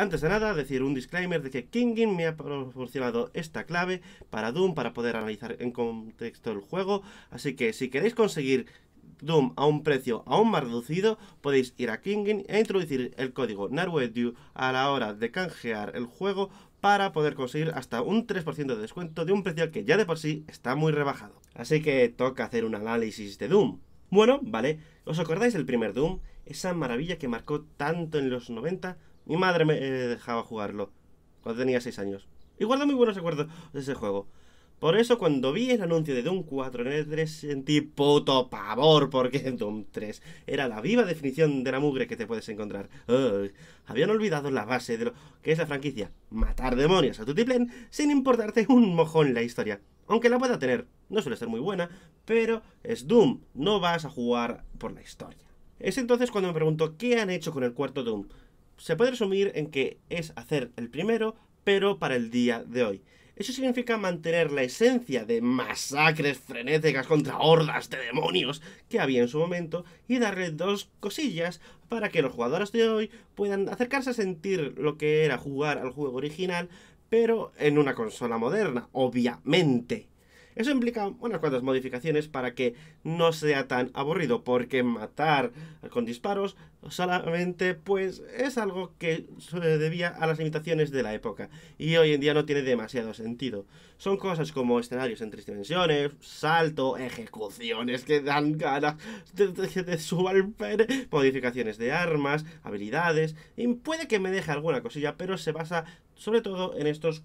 Antes de nada, decir un disclaimer de que Kingin me ha proporcionado esta clave para Doom para poder analizar en contexto el juego, así que si queréis conseguir Doom a un precio aún más reducido, podéis ir a Kingin e introducir el código NARWEDU a la hora de canjear el juego para poder conseguir hasta un 3% de descuento de un precio que ya de por sí está muy rebajado. Así que toca hacer un análisis de Doom. Bueno, vale, ¿os acordáis del primer Doom? Esa maravilla que marcó tanto en los 90 mi madre me eh, dejaba jugarlo cuando tenía 6 años. Y guardo muy buenos recuerdos de ese juego. Por eso cuando vi el anuncio de Doom 4 en el 3 e sentí puto pavor porque Doom 3 era la viva definición de la mugre que te puedes encontrar. habían olvidado la base de lo que es la franquicia, matar demonios a tu tiplén sin importarte un mojón la historia. Aunque la pueda tener, no suele ser muy buena, pero es Doom, no vas a jugar por la historia. Es entonces cuando me pregunto qué han hecho con el cuarto Doom se puede resumir en que es hacer el primero, pero para el día de hoy. Eso significa mantener la esencia de masacres frenéticas contra hordas de demonios que había en su momento y darle dos cosillas para que los jugadores de hoy puedan acercarse a sentir lo que era jugar al juego original, pero en una consola moderna, obviamente. Eso implica unas cuantas modificaciones para que no sea tan aburrido, porque matar con disparos solamente pues es algo que se debía a las limitaciones de la época y hoy en día no tiene demasiado sentido. Son cosas como escenarios en tres dimensiones, salto, ejecuciones que dan ganas de, de, de modificaciones de armas, habilidades y puede que me deje alguna cosilla, pero se basa sobre todo en estos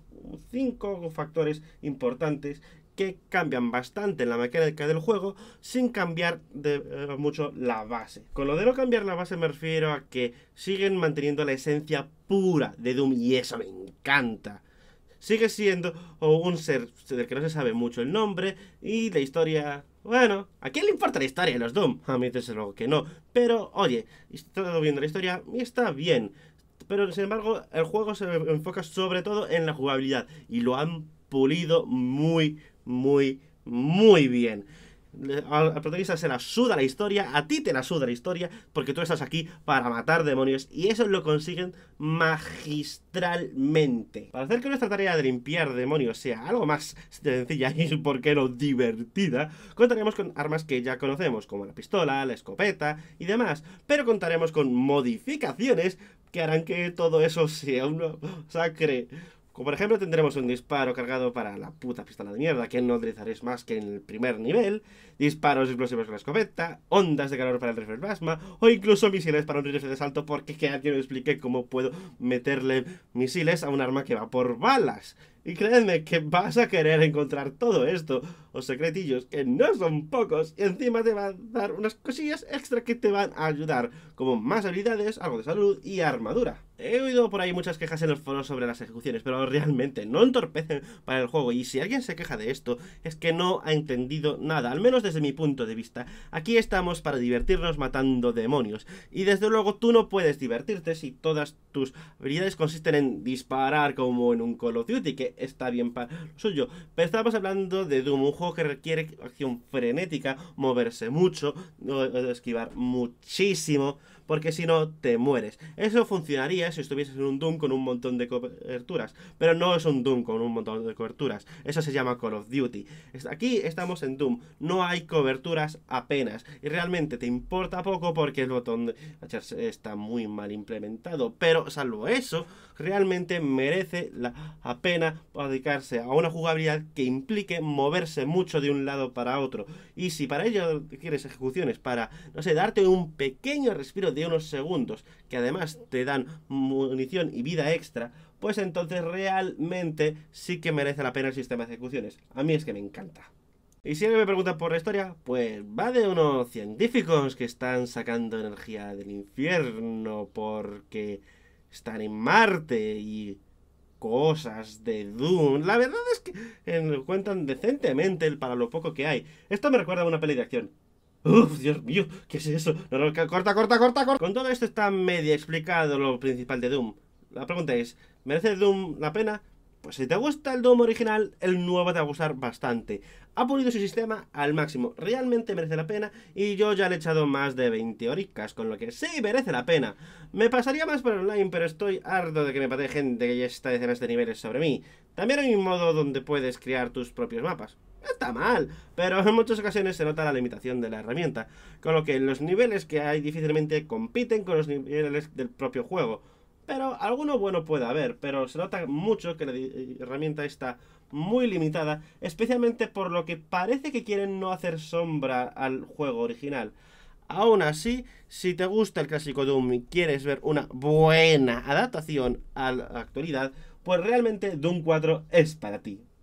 cinco factores importantes que cambian bastante la mecánica del juego sin cambiar eh, mucho la base. Con lo de no cambiar la base me refiero a que siguen manteniendo la esencia pura de Doom y eso me encanta. Sigue siendo un ser del que no se sabe mucho el nombre y la historia... Bueno, ¿a quién le importa la historia de los Doom? A mí desde luego que no. Pero, oye, he estado viendo la historia y está bien. Pero, sin embargo, el juego se enfoca sobre todo en la jugabilidad y lo han pulido muy, muy, muy bien. Al, protagonista se la suda la historia, a ti te la suda la historia, porque tú estás aquí para matar demonios, y eso lo consiguen magistralmente. Para hacer que nuestra tarea de limpiar demonios sea algo más sencilla y, por qué no, divertida, contaremos con armas que ya conocemos, como la pistola, la escopeta y demás, pero contaremos con modificaciones que harán que todo eso sea un sacre como por ejemplo tendremos un disparo cargado para la puta pistola de mierda que no utilizaréis más que en el primer nivel, disparos explosivos con la escopeta, ondas de calor para el rifle plasma o incluso misiles para un rifle de salto porque que alguien me explique cómo puedo meterle misiles a un arma que va por balas. Y creedme que vas a querer encontrar todo esto, o secretillos que no son pocos, y encima te va a dar unas cosillas extra que te van a ayudar, como más habilidades, algo de salud y armadura. He oído por ahí muchas quejas en el foro sobre las ejecuciones, pero realmente no entorpecen para el juego. Y si alguien se queja de esto, es que no ha entendido nada, al menos desde mi punto de vista. Aquí estamos para divertirnos matando demonios. Y desde luego tú no puedes divertirte si todas tus habilidades consisten en disparar como en un Call of Duty, que está bien para lo suyo. Pero estamos hablando de Doom, un juego que requiere acción frenética, moverse mucho, esquivar muchísimo, porque si no te mueres. Eso funcionaría si estuvieses en un Doom con un montón de coberturas. Pero no es un Doom con un montón de coberturas. Eso se llama Call of Duty. Aquí estamos en Doom. No hay coberturas apenas. Y realmente te importa poco porque el botón de está muy mal implementado. Pero salvo eso, realmente merece la pena dedicarse a una jugabilidad que implique moverse mucho de un lado para otro. Y si para ello quieres ejecuciones para, no sé, darte un pequeño respiro de unos segundos, que además te dan munición y vida extra, pues entonces realmente sí que merece la pena el sistema de ejecuciones. A mí es que me encanta. Y si alguien me pregunta por la historia, pues va de unos científicos que están sacando energía del infierno porque están en Marte y cosas de Doom. La verdad es que eh, cuentan decentemente el para lo poco que hay. Esto me recuerda a una peli de acción. Uf, Dios mío, ¿qué es eso? corta, corta, corta, corta. Con todo esto está medio explicado lo principal de Doom. La pregunta es, ¿merece Doom la pena? pues si te gusta el Doom original, el nuevo te va a gustar bastante. Ha pulido su sistema al máximo, realmente merece la pena y yo ya le he echado más de 20 horicas, con lo que sí merece la pena. Me pasaría más por online, pero estoy harto de que me patee gente que ya está decenas de niveles sobre mí. También hay un modo donde puedes crear tus propios mapas. Está mal, pero en muchas ocasiones se nota la limitación de la herramienta, con lo que los niveles que hay difícilmente compiten con los niveles del propio juego. Pero alguno bueno puede haber, pero se nota mucho que la eh, herramienta está muy limitada, especialmente por lo que parece que quieren no hacer sombra al juego original. Aún así, si te gusta el clásico Doom y quieres ver una buena adaptación a la actualidad, pues realmente Doom 4 es para ti.